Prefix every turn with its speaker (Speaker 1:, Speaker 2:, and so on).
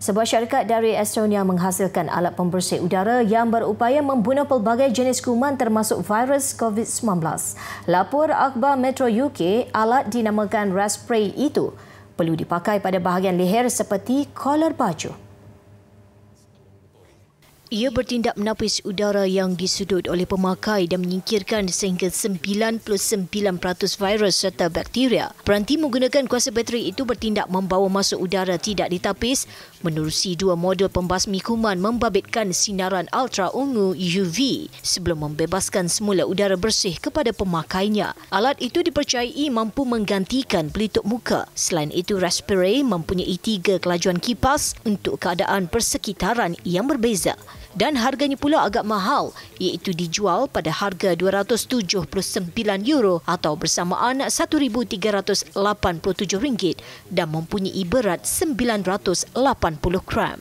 Speaker 1: Sebuah syarikat dari Estonia menghasilkan alat pembersih udara yang berupaya membunuh pelbagai jenis kuman termasuk virus COVID-19. Lapor Akhbar Metro UK, alat dinamakan Raspray itu perlu dipakai pada bahagian leher seperti kolar baju. Ia bertindak menapis udara yang disudut oleh pemakai dan menyingkirkan sehingga 99% virus serta bakteria. Peranti menggunakan kuasa bateri itu bertindak membawa masuk udara tidak ditapis menerusi dua modul pembasmi kuman membabitkan sinaran ultra ungu UV sebelum membebaskan semula udara bersih kepada pemakainya. Alat itu dipercayai mampu menggantikan pelitup muka. Selain itu, respirator mempunyai tiga kelajuan kipas untuk keadaan persekitaran yang berbeza dan harganya pula agak mahal iaitu dijual pada harga 279 euro atau bersamaan 1387 ringgit dan mempunyai berat 980 gram.